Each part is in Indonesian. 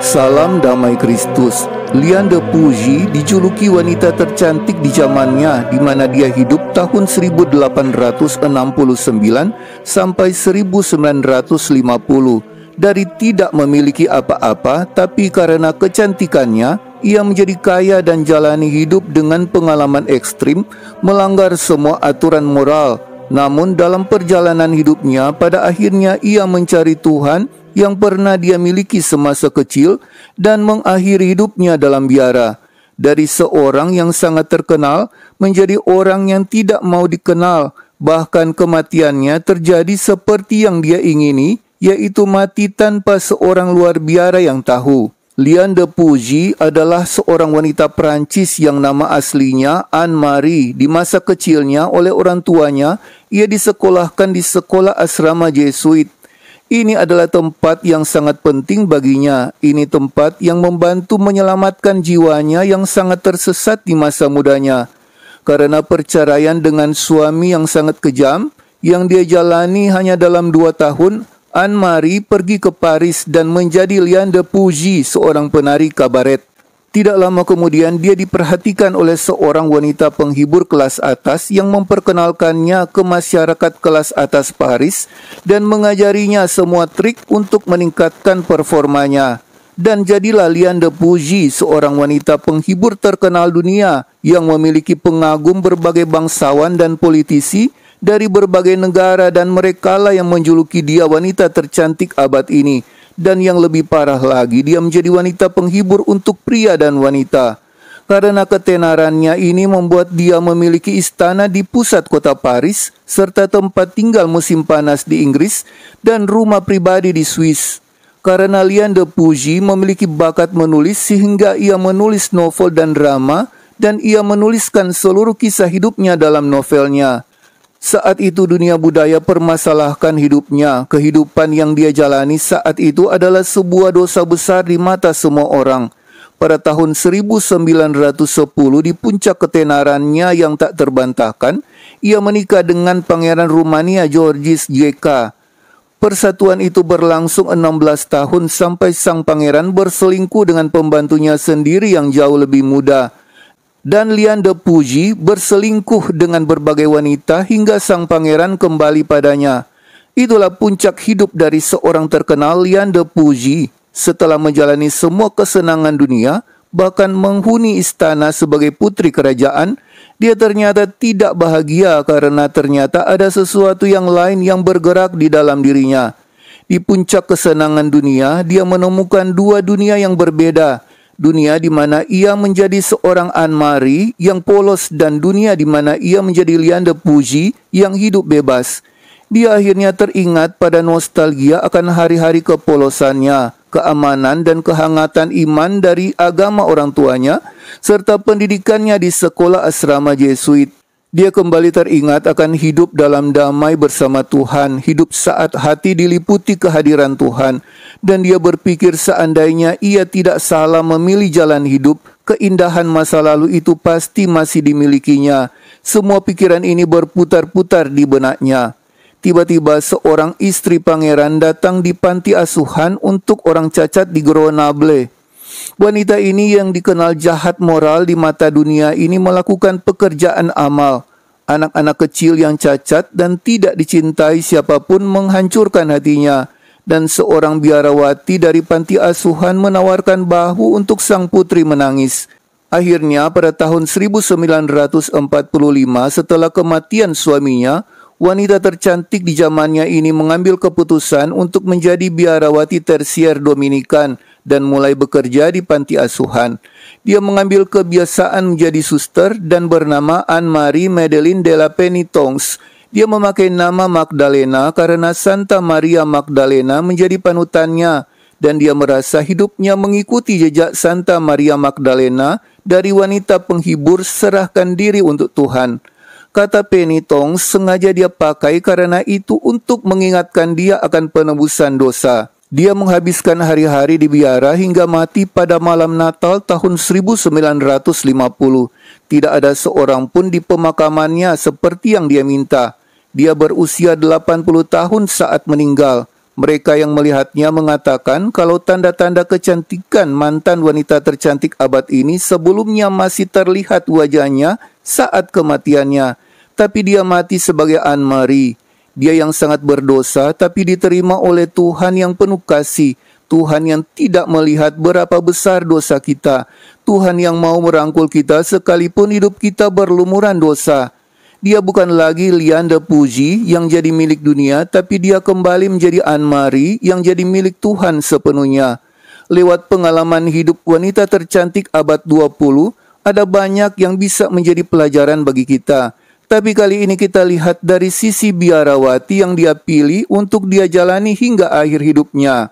Salam damai Kristus. Lianda Puji dijuluki wanita tercantik di zamannya di mana dia hidup tahun 1869 sampai 1950. Dari tidak memiliki apa-apa tapi karena kecantikannya ia menjadi kaya dan jalani hidup dengan pengalaman ekstrim, melanggar semua aturan moral, namun, dalam perjalanan hidupnya, pada akhirnya ia mencari Tuhan yang pernah dia miliki semasa kecil dan mengakhiri hidupnya dalam biara. Dari seorang yang sangat terkenal menjadi orang yang tidak mau dikenal, bahkan kematiannya terjadi seperti yang dia ingini, yaitu mati tanpa seorang luar biara yang tahu. Liane de Puji adalah seorang wanita Perancis yang nama aslinya Anne Marie. Di masa kecilnya oleh orang tuanya, ia disekolahkan di sekolah asrama Jesuit. Ini adalah tempat yang sangat penting baginya. Ini tempat yang membantu menyelamatkan jiwanya yang sangat tersesat di masa mudanya. Karena perceraian dengan suami yang sangat kejam, yang dia jalani hanya dalam dua tahun, Anne-Marie pergi ke Paris dan menjadi Lian de Puji, seorang penari kabaret. Tidak lama kemudian dia diperhatikan oleh seorang wanita penghibur kelas atas yang memperkenalkannya ke masyarakat kelas atas Paris dan mengajarinya semua trik untuk meningkatkan performanya. Dan jadilah Lian de Puji, seorang wanita penghibur terkenal dunia yang memiliki pengagum berbagai bangsawan dan politisi dari berbagai negara dan merekalah yang menjuluki dia wanita tercantik abad ini. Dan yang lebih parah lagi, dia menjadi wanita penghibur untuk pria dan wanita. Karena ketenarannya ini membuat dia memiliki istana di pusat kota Paris, serta tempat tinggal musim panas di Inggris, dan rumah pribadi di Swiss. Karena Lian de Puji memiliki bakat menulis sehingga ia menulis novel dan drama, dan ia menuliskan seluruh kisah hidupnya dalam novelnya. Saat itu dunia budaya permasalahkan hidupnya. Kehidupan yang dia jalani saat itu adalah sebuah dosa besar di mata semua orang. Pada tahun 1910 di puncak ketenarannya yang tak terbantahkan, ia menikah dengan pangeran Rumania Georges JK. Persatuan itu berlangsung 16 tahun sampai sang pangeran berselingkuh dengan pembantunya sendiri yang jauh lebih muda dan Lian de Puji berselingkuh dengan berbagai wanita hingga sang pangeran kembali padanya. Itulah puncak hidup dari seorang terkenal Lian de Puji setelah menjalani semua kesenangan dunia, bahkan menghuni istana sebagai putri kerajaan, dia ternyata tidak bahagia karena ternyata ada sesuatu yang lain yang bergerak di dalam dirinya. Di puncak kesenangan dunia, dia menemukan dua dunia yang berbeda – dunia di mana ia menjadi seorang Anmari yang polos dan dunia di mana ia menjadi Lianda Puji yang hidup bebas. Dia akhirnya teringat pada nostalgia akan hari-hari kepolosannya, keamanan dan kehangatan iman dari agama orang tuanya, serta pendidikannya di sekolah asrama Jesuit dia kembali teringat akan hidup dalam damai bersama Tuhan, hidup saat hati diliputi kehadiran Tuhan, dan dia berpikir seandainya ia tidak salah memilih jalan hidup, keindahan masa lalu itu pasti masih dimilikinya. Semua pikiran ini berputar-putar di benaknya. Tiba-tiba seorang istri pangeran datang di panti asuhan untuk orang cacat di Grenoble. Wanita ini yang dikenal jahat moral di mata dunia ini melakukan pekerjaan amal. Anak-anak kecil yang cacat dan tidak dicintai siapapun menghancurkan hatinya. Dan seorang biarawati dari panti asuhan menawarkan bahu untuk sang putri menangis. Akhirnya pada tahun 1945 setelah kematian suaminya, wanita tercantik di zamannya ini mengambil keputusan untuk menjadi biarawati tersier Dominikan – dan mulai bekerja di panti asuhan. Dia mengambil kebiasaan menjadi suster dan bernama Anne Marie Madeline de la Penitongs. Dia memakai nama Magdalena karena Santa Maria Magdalena menjadi panutannya dan dia merasa hidupnya mengikuti jejak Santa Maria Magdalena dari wanita penghibur serahkan diri untuk Tuhan. Kata penitong sengaja dia pakai karena itu untuk mengingatkan dia akan penebusan dosa. Dia menghabiskan hari-hari di biara hingga mati pada malam Natal tahun 1950. Tidak ada seorang pun di pemakamannya seperti yang dia minta. Dia berusia 80 tahun saat meninggal. Mereka yang melihatnya mengatakan kalau tanda-tanda kecantikan mantan wanita tercantik abad ini sebelumnya masih terlihat wajahnya saat kematiannya. Tapi dia mati sebagai Anne Marie. Dia yang sangat berdosa tapi diterima oleh Tuhan yang penuh kasih, Tuhan yang tidak melihat berapa besar dosa kita, Tuhan yang mau merangkul kita sekalipun hidup kita berlumuran dosa. Dia bukan lagi Lianda Puji yang jadi milik dunia, tapi dia kembali menjadi Anmari yang jadi milik Tuhan sepenuhnya. Lewat pengalaman hidup wanita tercantik abad 20, ada banyak yang bisa menjadi pelajaran bagi kita. Tapi kali ini kita lihat dari sisi biarawati yang dia pilih untuk dia jalani hingga akhir hidupnya.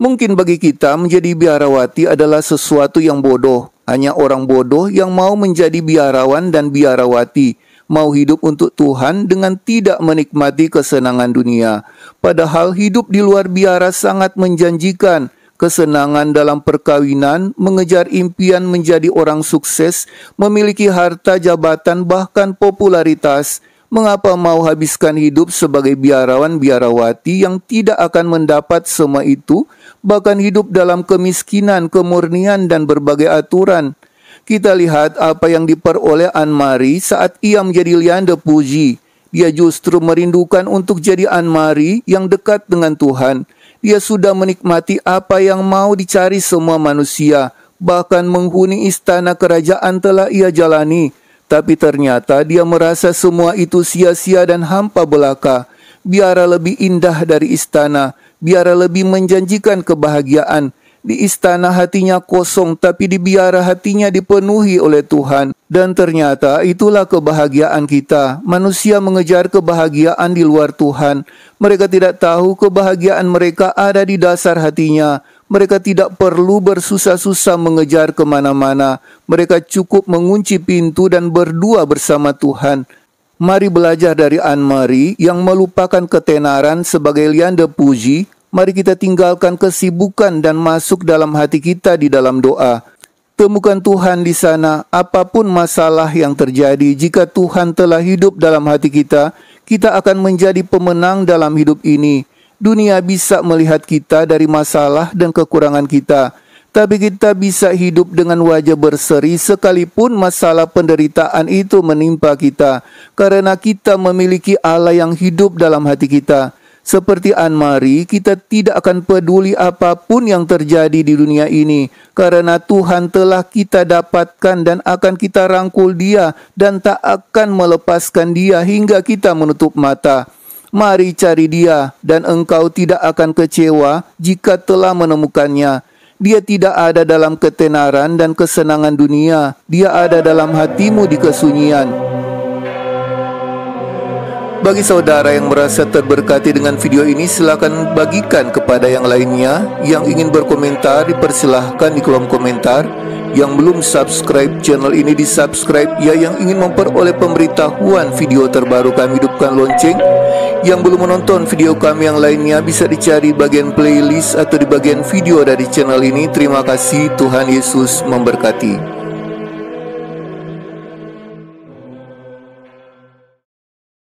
Mungkin bagi kita menjadi biarawati adalah sesuatu yang bodoh. Hanya orang bodoh yang mau menjadi biarawan dan biarawati, mau hidup untuk Tuhan dengan tidak menikmati kesenangan dunia. Padahal hidup di luar biara sangat menjanjikan kesenangan dalam perkawinan, mengejar impian menjadi orang sukses, memiliki harta jabatan bahkan popularitas, mengapa mau habiskan hidup sebagai biarawan-biarawati yang tidak akan mendapat semua itu, bahkan hidup dalam kemiskinan, kemurnian, dan berbagai aturan. Kita lihat apa yang diperoleh Anmari saat ia menjadi Lianda Puji. Dia justru merindukan untuk jadi Anmari yang dekat dengan Tuhan. Dia sudah menikmati apa yang mau dicari semua manusia, bahkan menghuni istana kerajaan telah ia jalani. Tapi ternyata dia merasa semua itu sia-sia dan hampa belaka. Biara lebih indah dari istana, biara lebih menjanjikan kebahagiaan, di istana hatinya kosong tapi di biara hatinya dipenuhi oleh Tuhan. Dan ternyata itulah kebahagiaan kita. Manusia mengejar kebahagiaan di luar Tuhan. Mereka tidak tahu kebahagiaan mereka ada di dasar hatinya. Mereka tidak perlu bersusah-susah mengejar kemana-mana. Mereka cukup mengunci pintu dan berdua bersama Tuhan. Mari belajar dari Anne Marie yang melupakan ketenaran sebagai lian de puji Mari kita tinggalkan kesibukan dan masuk dalam hati kita di dalam doa. Temukan Tuhan di sana, apapun masalah yang terjadi, jika Tuhan telah hidup dalam hati kita, kita akan menjadi pemenang dalam hidup ini. Dunia bisa melihat kita dari masalah dan kekurangan kita, tapi kita bisa hidup dengan wajah berseri sekalipun masalah penderitaan itu menimpa kita, karena kita memiliki Allah yang hidup dalam hati kita. Seperti Anmari, kita tidak akan peduli apapun yang terjadi di dunia ini, karena Tuhan telah kita dapatkan dan akan kita rangkul Dia, dan tak akan melepaskan Dia hingga kita menutup mata. Mari cari Dia, dan engkau tidak akan kecewa jika telah menemukannya. Dia tidak ada dalam ketenaran dan kesenangan dunia, Dia ada dalam hatimu di kesunyian. Bagi saudara yang merasa terberkati dengan video ini, silahkan bagikan kepada yang lainnya. Yang ingin berkomentar, dipersilahkan di kolom komentar. Yang belum subscribe channel ini di subscribe ya Yang ingin memperoleh pemberitahuan video terbaru kami hidupkan lonceng Yang belum menonton video kami yang lainnya bisa dicari bagian playlist atau di bagian video dari channel ini Terima kasih Tuhan Yesus memberkati